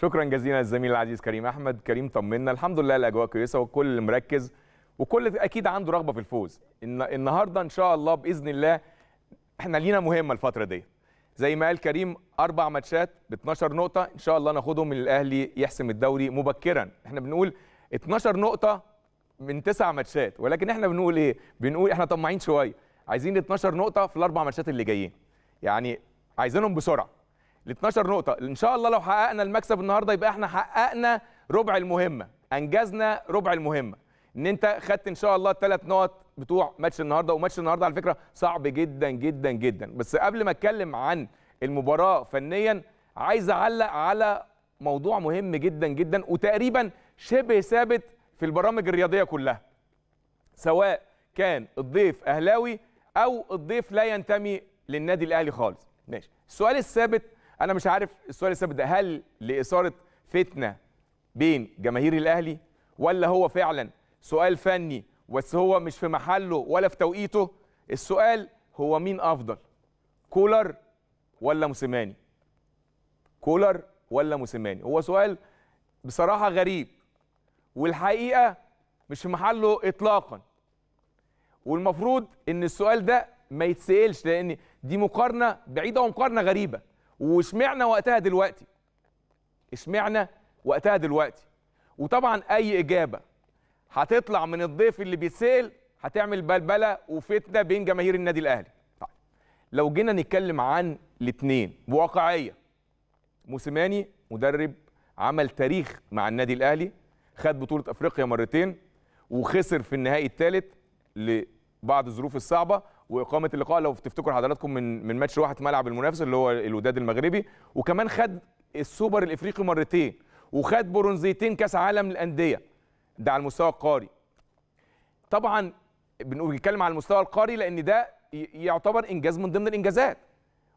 شكرا جزيلا للزميل العزيز كريم احمد كريم طمنا الحمد لله الاجواء كويسه وكل مركز وكل اكيد عنده رغبه في الفوز النهارده ان شاء الله باذن الله احنا لينا مهمه الفتره دي زي ما قال كريم اربع ماتشات ب 12 نقطه ان شاء الله ناخدهم الاهلي يحسم الدوري مبكرا احنا بنقول 12 نقطه من تسع ماتشات ولكن احنا بنقول ايه بنقول احنا طماعين شويه عايزين 12 نقطه في الاربع ماتشات اللي جايين يعني عايزينهم بسرعه ل 12 نقطه ان شاء الله لو حققنا المكسب النهارده يبقى احنا حققنا ربع المهمه انجزنا ربع المهمه ان انت خدت ان شاء الله الثلاث نقط بتوع ماتش النهارده وماتش النهارده على فكره صعب جدا جدا جدا بس قبل ما اتكلم عن المباراه فنيا عايز اعلق على موضوع مهم جدا جدا وتقريبا شبه ثابت في البرامج الرياضيه كلها سواء كان الضيف اهلاوي او الضيف لا ينتمي للنادي الاهلي خالص ماشي السؤال الثابت انا مش عارف السؤال السابق ده هل لاثاره فتنه بين جماهير الاهلي ولا هو فعلا سؤال فني بس هو مش في محله ولا في توقيته السؤال هو مين افضل كولر ولا موسيماني كولر ولا موسيماني هو سؤال بصراحه غريب والحقيقه مش في محله اطلاقا والمفروض ان السؤال ده ما يتسالش لان دي مقارنه بعيده ومقارنه غريبه وسمعنا وقتها دلوقتي سمعنا وقتها دلوقتي وطبعا اي اجابه هتطلع من الضيف اللي بيتسال هتعمل بلبله وفتنه بين جماهير النادي الاهلي طيب لو جينا نتكلم عن الاثنين بواقعيه موسيماني مدرب عمل تاريخ مع النادي الاهلي خد بطوله افريقيا مرتين وخسر في النهائي الثالث لبعض الظروف الصعبه واقامه اللقاء لو تفتكر حضراتكم من من ماتش واحد في ملعب المنافس اللي هو الوداد المغربي وكمان خد السوبر الافريقي مرتين وخد برونزيتين كاس عالم للانديه ده على المستوى القاري طبعا بنتكلم على المستوى القاري لان ده يعتبر انجاز من ضمن الانجازات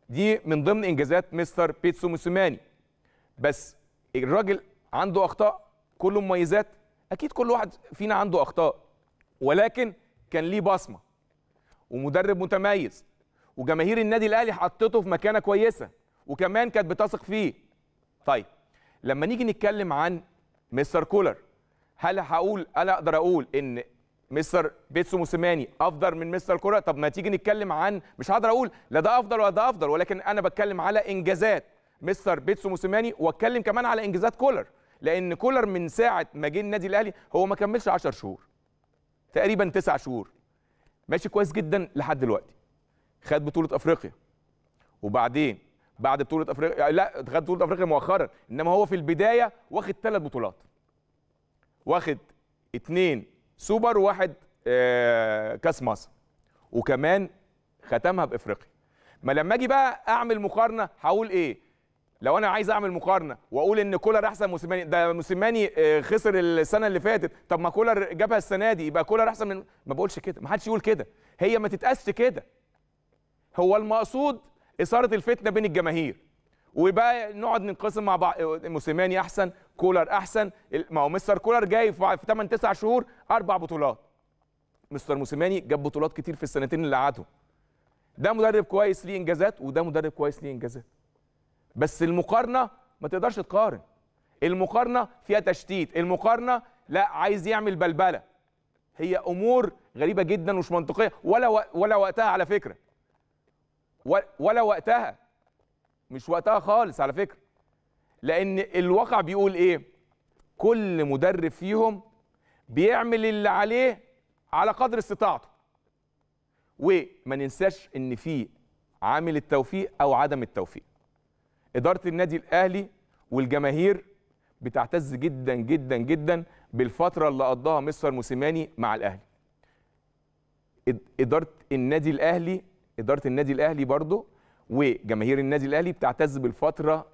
دي من ضمن انجازات مستر بيتسو موسيماني بس الراجل عنده اخطاء كله مميزات اكيد كل واحد فينا عنده اخطاء ولكن كان ليه بصمه ومدرب متميز وجماهير النادي الاهلي حطته في مكانه كويسه وكمان كانت بتثق فيه طيب لما نيجي نتكلم عن مستر كولر هل هقول انا اقدر اقول ان مستر بيتسو موسيماني افضل من مستر كولر طب ما تيجي نتكلم عن مش هقدر اقول لا ده افضل ولا ده افضل ولكن انا بتكلم على انجازات مستر بيتسو موسيماني واتكلم كمان على انجازات كولر لان كولر من ساعه ما جه النادي الاهلي هو ما كملش 10 شهور تقريبا 9 شهور ماشي كويس جدا لحد دلوقتي خد بطوله افريقيا وبعدين بعد بطوله افريقيا آه، لا خد بطوله افريقيا مؤخرا انما هو في البدايه واخد ثلاث بطولات واخد اثنين سوبر وواحد آه كاس مصر وكمان ختمها بافريقيا ما لما اجي بقى اعمل مقارنه هقول ايه لو انا عايز اعمل مقارنه واقول ان كولر احسن موسيماني ده موسيماني آه، خسر السنه اللي فاتت طب ما كولر جابها السنه دي يبقى كولر احسن من ما بقولش كده ما حدش يقول كده هي ما تتقاسش كده هو المقصود اثاره الفتنه بين الجماهير وبقى نقعد ننقسم مع بعض آه، موسيماني احسن كولر احسن ما هو مستر كولر جاي في 8 9 شهور اربع بطولات مستر موسيماني جاب بطولات كتير في السنتين اللي قعدهم ده مدرب كويس ليه انجازات وده مدرب كويس ليه انجازات بس المقارنه ما تقدرش تقارن المقارنه فيها تشتيت المقارنه لا عايز يعمل بلبله هي امور غريبه جدا ومش منطقيه ولا و... ولا وقتها على فكره ولا وقتها مش وقتها خالص على فكره لان الواقع بيقول ايه كل مدرب فيهم بيعمل اللي عليه على قدر استطاعته وما ننساش ان في عامل التوفيق او عدم التوفيق اداره النادي الاهلي والجماهير بتعتز جدا جدا جدا بالفتره اللي قضاها مستر موسيماني مع الاهلي اداره النادي الاهلي اداره النادي الاهلي برضه وجماهير النادي الاهلي بتعتز بالفتره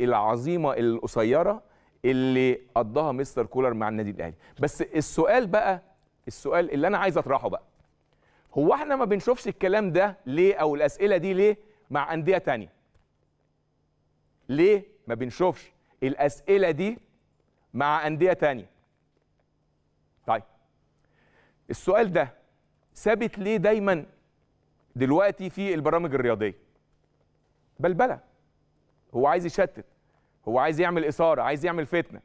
العظيمه القصيره اللي قضاها مستر كولر مع النادي الاهلي بس السؤال بقى السؤال اللي انا عايز اطرحه بقى هو احنا ما بنشوفش الكلام ده ليه او الاسئله دي ليه مع انديه تانيه ليه ما بنشوفش الاسئله دي مع انديه تانية طيب السؤال ده ثابت ليه دايما دلوقتي في البرامج الرياضيه بلبله هو عايز يشتت هو عايز يعمل اثاره عايز يعمل فتنه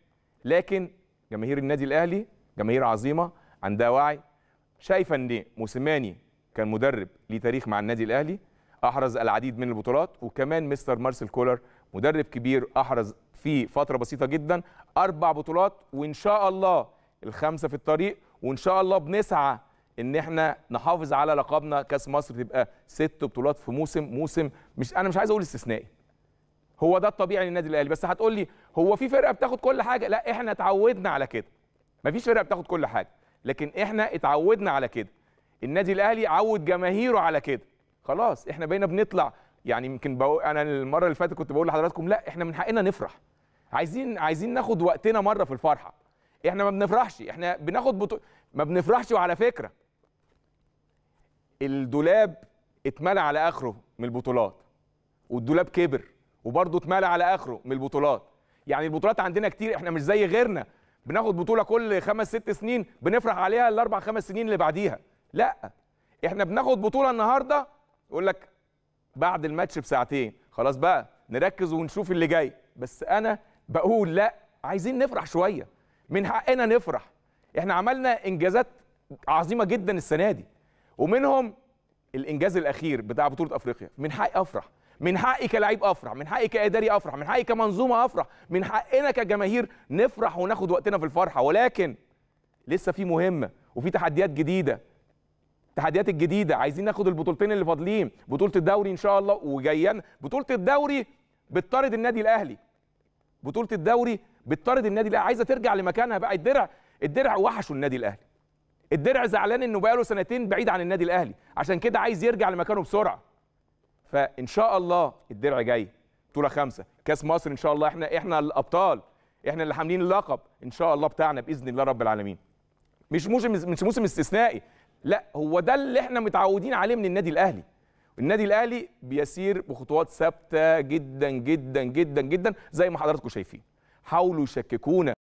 لكن جماهير النادي الاهلي جماهير عظيمه عندها وعي شايفه ان موسيماني كان مدرب ليه تاريخ مع النادي الاهلي احرز العديد من البطولات وكمان مستر مارسيل كولر مدرب كبير احرز في فتره بسيطه جدا اربع بطولات وان شاء الله الخمسه في الطريق وان شاء الله بنسعى ان احنا نحافظ على لقبنا كاس مصر تبقى ست بطولات في موسم موسم مش انا مش عايز اقول استثنائي هو ده الطبيعي للنادي الاهلي بس هتقول لي هو في فرقه بتاخد كل حاجه لا احنا اتعودنا على كده مفيش فرقه بتاخد كل حاجه لكن احنا اتعودنا على كده النادي الاهلي عود جماهيره على كده خلاص احنا بقينا بنطلع يعني يمكن بقول انا المره اللي فاتت كنت بقول لحضراتكم لا احنا من حقنا نفرح عايزين عايزين ناخد وقتنا مره في الفرحه احنا ما بنفرحش احنا بناخد بطو... ما بنفرحش وعلى فكره الدولاب اتملى على اخره من البطولات والدولاب كبر وبرضه اتملى على اخره من البطولات يعني البطولات عندنا كتير احنا مش زي غيرنا بناخد بطوله كل خمس ست سنين بنفرح عليها الاربع خمس سنين اللي بعديها لا احنا بناخد بطوله النهارده يقول لك بعد الماتش بساعتين خلاص بقى نركز ونشوف اللي جاي بس انا بقول لا عايزين نفرح شويه من حقنا نفرح احنا عملنا انجازات عظيمه جدا السنه دي ومنهم الانجاز الاخير بتاع بطوله افريقيا من حقي افرح من حقي كلاعب افرح من حقي كاداري افرح من حقي كمنظومه افرح من حقنا كجماهير نفرح وناخد وقتنا في الفرحه ولكن لسه في مهمه وفي تحديات جديده التحديات الجديده عايزين ناخد البطولتين اللي فاضلين بطوله الدوري ان شاء الله وجايا بطوله الدوري بتطارد النادي الاهلي بطوله الدوري بتطارد النادي الاهلي عايزه ترجع لمكانها بقى الدرع الدرع وحشه النادي الاهلي الدرع زعلان انه بقاله سنتين بعيد عن النادي الاهلي عشان كده عايز يرجع لمكانه بسرعه فان شاء الله الدرع جاي بطوله خمسه كاس مصر ان شاء الله احنا احنا الابطال احنا اللي حاملين اللقب ان شاء الله بتاعنا باذن الله رب العالمين مش موسم مش موسم استثنائي لا هو ده اللي احنا متعودين عليه من النادي الاهلي النادي الاهلي بيسير بخطوات ثابته جدا جدا جدا جدا زي ما حضراتكم شايفين حاولوا يشككونا